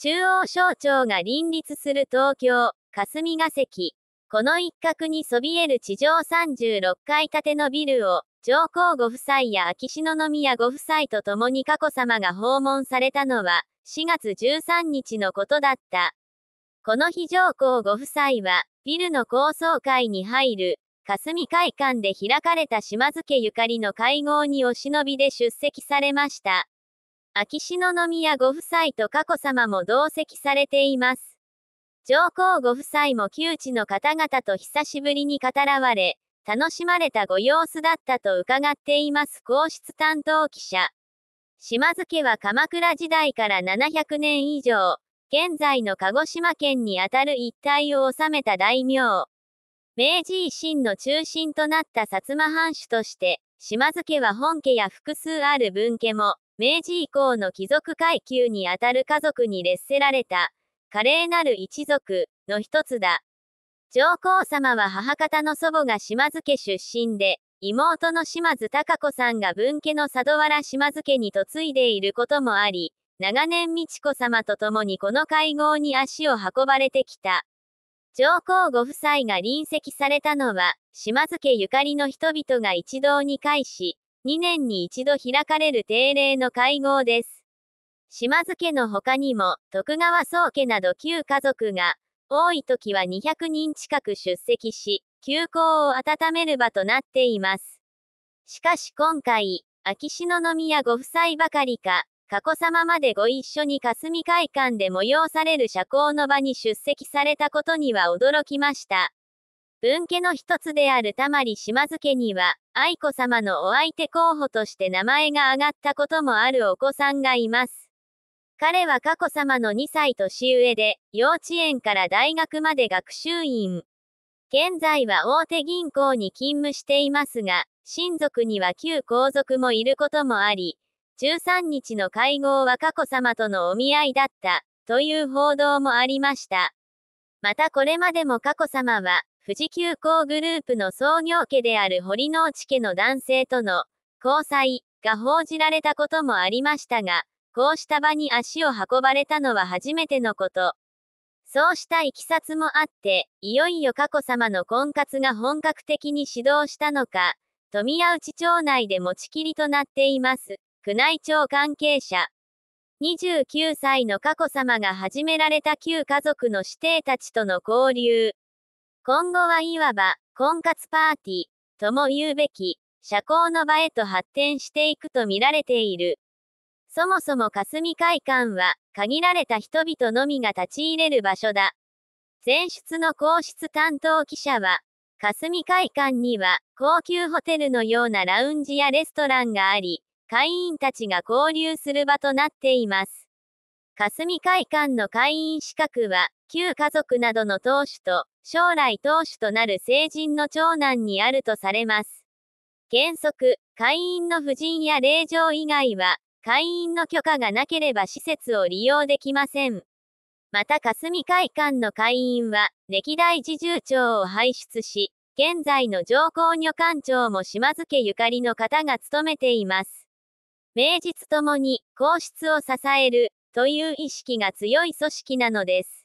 中央省庁が林立する東京、霞が関。この一角にそびえる地上36階建てのビルを、上皇ご夫妻や秋篠宮ご夫妻と共に佳子さまが訪問されたのは、4月13日のことだった。この日上皇ご夫妻は、ビルの高層階に入る、霞会館で開かれた島津家ゆかりの会合にお忍びで出席されました。秋篠宮ご夫妻と佳子さまも同席されています。上皇ご夫妻も旧知の方々と久しぶりに語らわれ、楽しまれたご様子だったと伺っています皇室担当記者。島津家は鎌倉時代から700年以上、現在の鹿児島県にあたる一帯を治めた大名。明治維新の中心となった薩摩藩主として、島津家は本家や複数ある分家も、明治以降の貴族階級にあたる家族に劣せられた、華麗なる一族の一つだ。上皇様は母方の祖母が島津家出身で、妹の島津隆子さんが分家の佐渡原島津家に嫁いでいることもあり、長年美智子様と共にこの会合に足を運ばれてきた。上皇ご夫妻が臨席されたのは、島津家ゆかりの人々が一堂に会し、2年に一度開かれる定例の会合です。島津家の他にも、徳川宗家など旧家族が、多い時は200人近く出席し、休校を温める場となっています。しかし今回、秋篠宮ご夫妻ばかりか、佳子さままでご一緒に霞会館で催される社交の場に出席されたことには驚きました。文家の一つであるたまり島津家には、愛子さまのお相手候補として名前が挙がったこともあるお子さんがいます。彼は佳子さまの2歳年上で、幼稚園から大学まで学習院。現在は大手銀行に勤務していますが、親族には旧皇族もいることもあり、13日の会合は佳子さまとのお見合いだった、という報道もありました。またこれまでも佳子さまは、富士急行グループの創業家である堀之内家の男性との交際が報じられたこともありましたが、こうした場に足を運ばれたのは初めてのこと。そうしたいきさつもあって、いよいよ佳子さまの婚活が本格的に始動したのか、富谷内町内で持ちきりとなっています。宮内庁関係者。29歳の佳子さまが始められた旧家族の師弟たちとの交流。今後はいわば、婚活パーティー、とも言うべき、社交の場へと発展していくと見られている。そもそも霞会館は、限られた人々のみが立ち入れる場所だ。前出の皇室担当記者は、霞会館には、高級ホテルのようなラウンジやレストランがあり、会員たちが交流する場となっています。霞会館の会員資格は、旧家族などの当主と、将来党首となる成人の長男にあるとされます。原則、会員の婦人や令場以外は、会員の許可がなければ施設を利用できません。また霞会館の会員は、歴代侍従長を輩出し、現在の上皇女官長も島津家ゆかりの方が務めています。名実ともに皇室を支えるという意識が強い組織なのです。